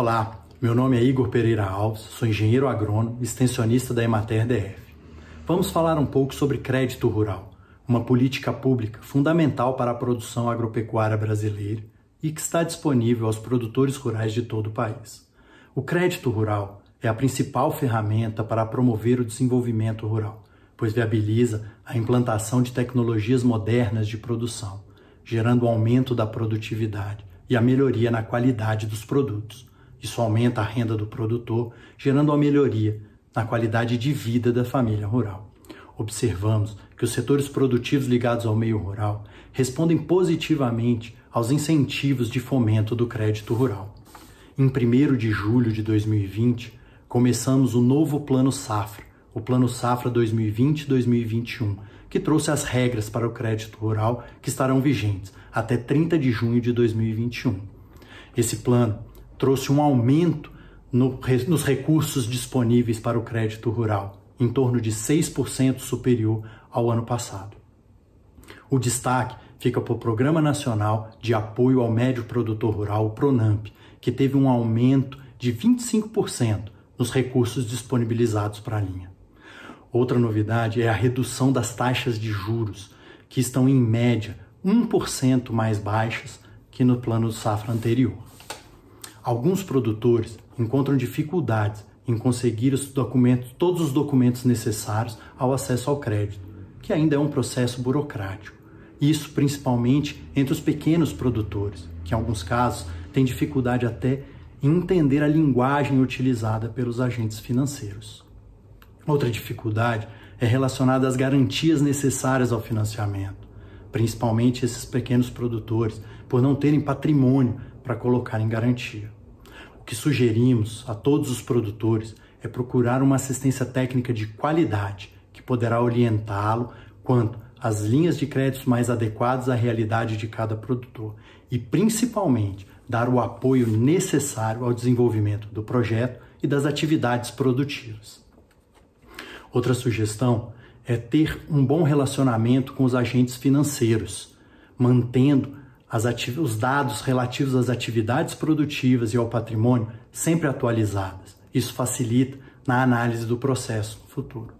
Olá, meu nome é Igor Pereira Alves, sou engenheiro agrônomo, extensionista da Emater DF. Vamos falar um pouco sobre crédito rural, uma política pública fundamental para a produção agropecuária brasileira e que está disponível aos produtores rurais de todo o país. O crédito rural é a principal ferramenta para promover o desenvolvimento rural, pois viabiliza a implantação de tecnologias modernas de produção, gerando o aumento da produtividade e a melhoria na qualidade dos produtos. Isso aumenta a renda do produtor, gerando uma melhoria na qualidade de vida da família rural. Observamos que os setores produtivos ligados ao meio rural respondem positivamente aos incentivos de fomento do crédito rural. Em 1 de julho de 2020, começamos o novo Plano Safra, o Plano Safra 2020-2021, que trouxe as regras para o crédito rural que estarão vigentes até 30 de junho de 2021. Esse plano trouxe um aumento no, nos recursos disponíveis para o crédito rural, em torno de 6% superior ao ano passado. O destaque fica para o Programa Nacional de Apoio ao Médio Produtor Rural, o PRONAMP, que teve um aumento de 25% nos recursos disponibilizados para a linha. Outra novidade é a redução das taxas de juros, que estão em média 1% mais baixas que no plano safra anterior. Alguns produtores encontram dificuldades em conseguir os documentos, todos os documentos necessários ao acesso ao crédito, que ainda é um processo burocrático. Isso principalmente entre os pequenos produtores, que em alguns casos têm dificuldade até em entender a linguagem utilizada pelos agentes financeiros. Outra dificuldade é relacionada às garantias necessárias ao financiamento, principalmente esses pequenos produtores, por não terem patrimônio para colocar em garantia que sugerimos a todos os produtores é procurar uma assistência técnica de qualidade que poderá orientá-lo quanto às linhas de créditos mais adequadas à realidade de cada produtor e, principalmente, dar o apoio necessário ao desenvolvimento do projeto e das atividades produtivas. Outra sugestão é ter um bom relacionamento com os agentes financeiros, mantendo os dados relativos às atividades produtivas e ao patrimônio sempre atualizadas. Isso facilita na análise do processo no futuro.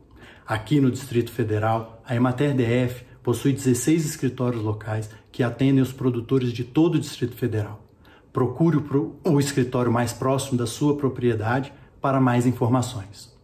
Aqui no Distrito Federal, a Emater DF possui 16 escritórios locais que atendem os produtores de todo o Distrito Federal. Procure o, o escritório mais próximo da sua propriedade para mais informações.